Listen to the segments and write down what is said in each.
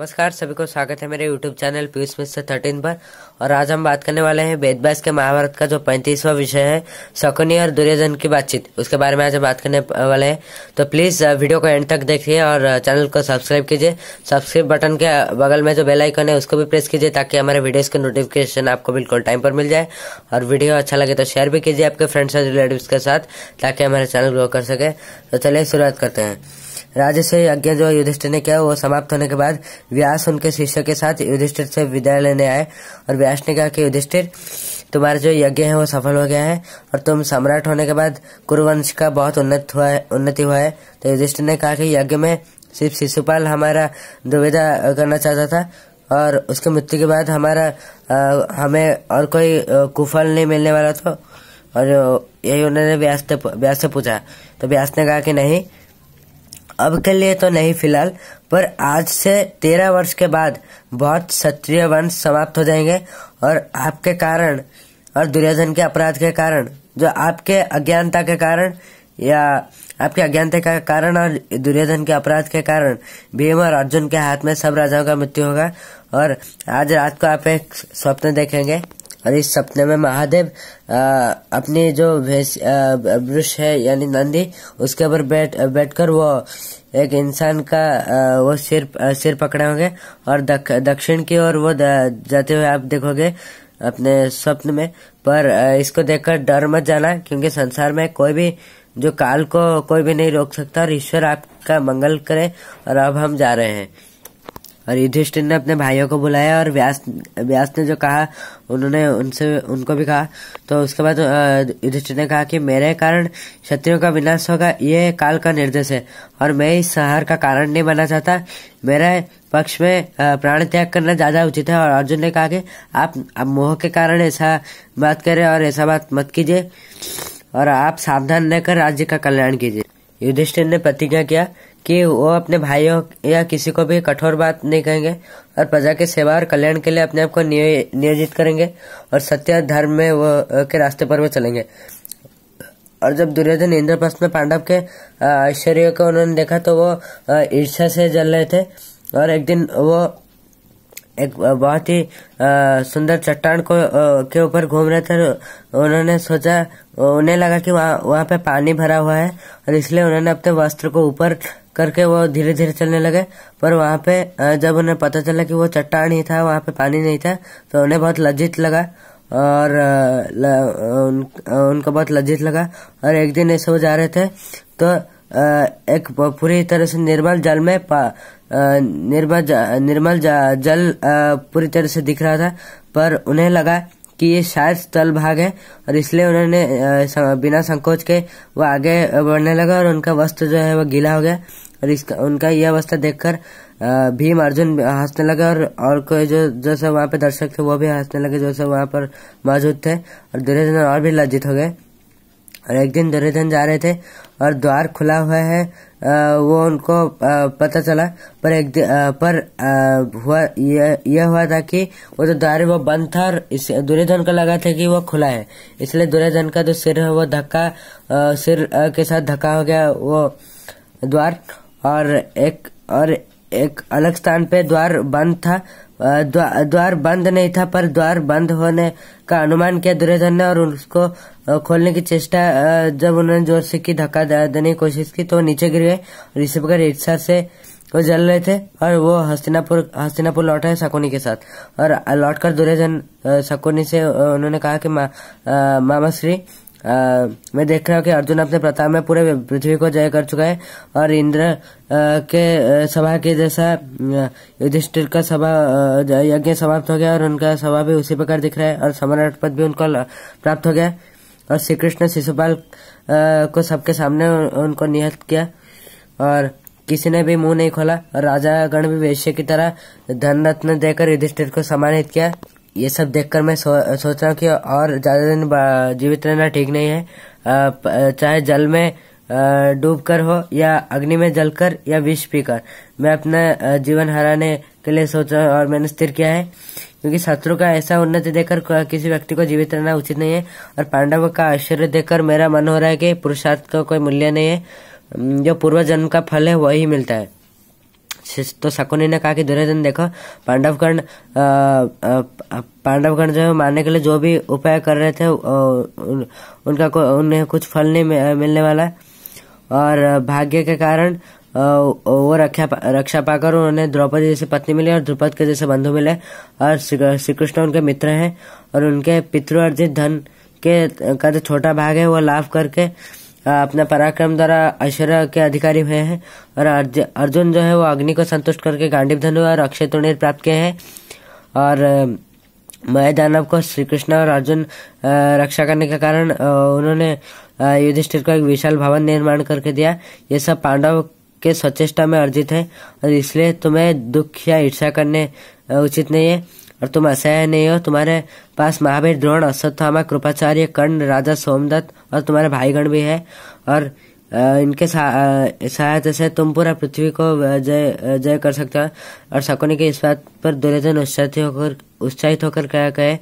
नमस्कार सभी को स्वागत है मेरे YouTube channel Piyush Mishra thirteen पर और आज हम बात करने वाले हैं वेदव्यास के महाभारत का जो पैंतीसवा विषय है शकुनी और दुर्योधन की बातचीत उसके बारे में आज हम बात करने वाले हैं तो प्लीज़ वीडियो को एंड तक देखिए और चैनल को सब्सक्राइब कीजिए सब्सक्राइब बटन के बगल में जो बेलाइकन है उसको भी प्रेस कीजिए ताकि हमारे वीडियोज़ के नोटिफिकेशन आपको बिल्कुल टाइम पर मिल जाए और वीडियो अच्छा लगे तो शेयर भी कीजिए आपके फ्रेंड्स और रिलेटिव के साथ ताकि हमारे चैनल ग्रो कर सके तो चलिए शुरुआत करते हैं राजा से जो युधिष्ठिर ने किया वो समाप्त होने के बाद व्यास उनके शिष्य के साथ युधिष्ठिर से विदाई लेने आए और व्यास ने कहा कि युधिष्ठिर तुम्हारा जो यज्ञ है वो सफल हो गया है और तुम सम्राट होने के बाद कुरुवंश का बहुत उन्नत हुआ है उन्नति हुआ है तो युधिष्ठिर ने कहा कि यज्ञ में सिर्फ शिशुपाल हमारा दुविधा करना चाहता था और उसके मृत्यु के बाद हमारा आ, हमें और कोई कुफल नहीं मिलने वाला था और यही उन्होंने व्यास व्यास से पूछा तो व्यास ने कहा कि नहीं अब के लिए तो नहीं फिलहाल पर आज से तेरह वर्ष के बाद बहुत क्षत्रिय वंश समाप्त हो जाएंगे और आपके कारण और दुर्योधन के अपराध के कारण जो आपके अज्ञानता के कारण या आपके अज्ञानता के कारण और दुर्योधन के अपराध के कारण भीम और अर्जुन के हाथ में सब राजाओं का मृत्यु होगा और आज रात को आप एक स्वप्न देखेंगे और इस सपने में महादेव आ, अपनी जो भैंस वृक्ष है यानी नंदी उसके ऊपर बैठ बैठकर वो एक इंसान का आ, वो सिर सिर पकड़े होंगे और दक, दक्षिण की ओर वो जाते हुए आप देखोगे अपने स्वप्न में पर इसको देखकर डर मत जाना क्योंकि संसार में कोई भी जो काल को कोई भी नहीं रोक सकता और ईश्वर आपका मंगल करे और अब हम जा रहे हैं और युधिष्ठिर ने अपने भाइयों को बुलाया और व्यास व्यास ने जो कहा उन्होंने उनसे उनको भी कहा तो उसके बाद युधिष्ठिर ने कहा कि मेरे कारण क्षत्रियों का विनाश होगा ये काल का निर्देश है और मैं इस शहर का कारण नहीं बनना चाहता मेरे पक्ष में प्राण त्याग करना ज्यादा उचित है और अर्जुन ने कहा कि आप, आप मोह के कारण ऐसा बात करें और ऐसा बात मत कीजिए और आप सावधान रहकर राज्य का कल्याण कीजिए युधिष्ठिर ने प्रतिज्ञा किया कि वो अपने भाइयों या किसी को भी कठोर बात नहीं कहेंगे और प्रजा के सेवा और कल्याण के लिए अपने आप को नियोजित करेंगे और सत्य धर्म में वो के रास्ते पर वो चलेंगे और जब दुर्योधन इंद्रप्रस्थ में पांडव के ऐश्वर्य को उन्होंने देखा तो वो ईर्षा से जल रहे थे और एक दिन वो एक बहुत ही सुंदर चट्टान को के ऊपर घूम रहे थे उन्होंने सोचा उन्हें लगा कि वहाँ वहाँ पे पानी भरा हुआ है और इसलिए उन्होंने अपने वस्त्र को ऊपर करके वो धीरे धीरे चलने लगे पर वहाँ पे जब उन्हें पता चला कि वो चट्टान ही था वहाँ पे पानी नहीं था तो उन्हें बहुत लज्जित लगा और ल, उन, उनको बहुत लज्जित लगा और एक दिन ऐसे वो जा रहे थे तो एक पूरी तरह से निर्मल जल में निर्मल निर्मल जल पूरी तरह से दिख रहा था पर उन्हें लगा कि ये शायद स्थल भाग है और इसलिए उन्होंने बिना संकोच के वो आगे बढ़ने लगा और उनका वस्त्र जो है वो गीला हो गया और इसका उनका यह अवस्था देखकर भीम अर्जुन हंसने लगे और और कोई जो जो सब वहाँ पे दर्शक थे वो भी हंसने लगे जो सब वहाँ पर मौजूद थे और दुर्योधन और भी लज्जित हो गए और एक दिन दुर्योधन जा रहे थे और द्वार खुला हुआ है वो उनको पता चला पर एक पर हुआ यह, हुआ था कि वो जो द्वार वो बंद था और दुर्योधन को लगा था कि वो खुला है इसलिए दुर्योधन का जो सिर है वो धक्का सिर के साथ धक्का हो गया वो द्वार और एक और एक अलग स्थान पे द्वार बंद था द्वा, द्वार बंद नहीं था पर द्वार बंद होने का अनुमान किया दुर्योधन ने और उसको खोलने की चेष्टा जब उन्होंने जोर से की धक्का देने की कोशिश की तो नीचे गिर गए और इसी प्रकार ईर्षा से वो जल रहे थे और वो हस्तिनापुर हस्तिनापुर लौट रहे शकुनी के साथ और लौटकर दुर्योधन शकुनी से उन्होंने कहा कि मा, आ, मामा श्री आ, मैं देख रहा हूँ कि अर्जुन अपने प्रताप में पूरे पृथ्वी को जय कर चुका है और इंद्र आ, के सभा के जैसा युधिष्ठिर का सभा यज्ञ समाप्त हो गया और उनका सभा भी उसी प्रकार दिख रहा है और सम्राट पद भी उनको प्राप्त हो गया और श्री कृष्ण शिशुपाल को सबके सामने उनको निहत किया और किसी ने भी मुंह नहीं खोला और राजा गण भी वैश्य की तरह धन रत्न देकर युधिष्ठिर को सम्मानित किया ये सब देखकर मैं सो, सोच रहा हूँ कि और ज़्यादा दिन जीवित रहना ठीक नहीं है चाहे जल में डूब कर हो या अग्नि में जलकर या विष पीकर मैं अपना जीवन हराने के लिए सोचा और मैंने स्थिर किया है क्योंकि शत्रु का ऐसा उन्नति देकर किसी व्यक्ति को जीवित रहना उचित नहीं है और पांडव का आश्चर्य देकर मेरा मन हो रहा है कि पुरुषार्थ का कोई मूल्य नहीं है जो पूर्व जन्म का फल है वही मिलता है तो शकुनी ने कहा कि दुर्योधन देखो पांडवगण पांडवगण जो है मारने के लिए जो भी उपाय कर रहे थे उनका उन्हें कुछ फल नहीं मिलने वाला है और भाग्य के कारण वो रक्षा रक्षा पाकर उन्हें द्रौपदी जैसी पत्नी मिली और द्रुपद के जैसे बंधु मिले और श्री कृष्ण उनके मित्र हैं और उनके पितृ अर्जित धन के का जो छोटा भाग है वो लाभ करके अपना पराक्रम द्वारा ऐश्वर्य के अधिकारी हुए हैं और अर्जुन जो है वो अग्नि को संतुष्ट करके गांडीव धनु और अक्षय तुणीर प्राप्त किए हैं और मय दानव को श्री कृष्ण और अर्जुन रक्षा करने के कारण उन्होंने युधिष्ठिर को एक विशाल भवन निर्माण करके दिया ये सब पांडव के स्वचेष्टा में अर्जित है और इसलिए तुम्हें दुख या ईर्षा करने उचित नहीं है और तुम असह्य नहीं हो तुम्हारे पास महावीर द्रोण अश्वत्थामा कृपाचार्य कर्ण राजा सोमदत्त और तुम्हारे भाईगण भी है और इनके सहायता से तुम पूरा पृथ्वी को जय जय कर सकते हो और शकुनी के इस बात पर दुर्योधन उत्साहित होकर उत्साहित होकर कह कहे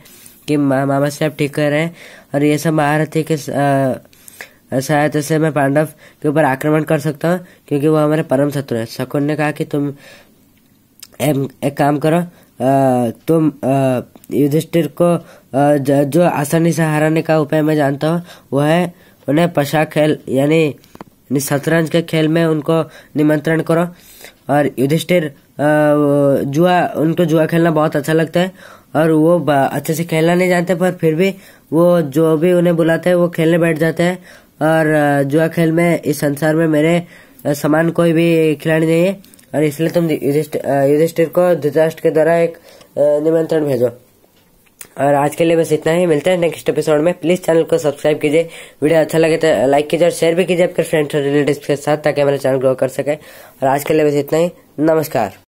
कि मा, मामा साहब ठीक कर रहे हैं और ये सब महारथी के सहायता से मैं पांडव के ऊपर आक्रमण कर सकता हूँ क्योंकि वो हमारे परम शत्रु है शकुन ने कहा कि तुम एक काम करो तुम युधिष्ठिर को जो आसानी से हराने का उपाय मैं जानता हूँ वह है उन्हें पशा खेल यानी शतरंज के खेल में उनको निमंत्रण करो और युधिष्ठिर जुआ उनको जुआ खेलना बहुत अच्छा लगता है और वो अच्छे से खेलना नहीं जानते पर फिर भी वो जो भी उन्हें बुलाते हैं वो खेलने बैठ जाते हैं और जुआ खेल में इस संसार में मेरे समान कोई भी खिलाड़ी नहीं है और इसलिए तुम युधिष्ठिर को धृतराष्ट्र के द्वारा एक निमंत्रण भेजो और आज के लिए बस इतना ही मिलते हैं नेक्स्ट एपिसोड में प्लीज चैनल को सब्सक्राइब कीजिए वीडियो अच्छा लगे तो लाइक कीजिए और शेयर भी कीजिए आपके फ्रेंड्स और रिलेटिव्स के साथ ताकि हमारा चैनल ग्रो कर सके और आज के लिए बस इतना ही नमस्कार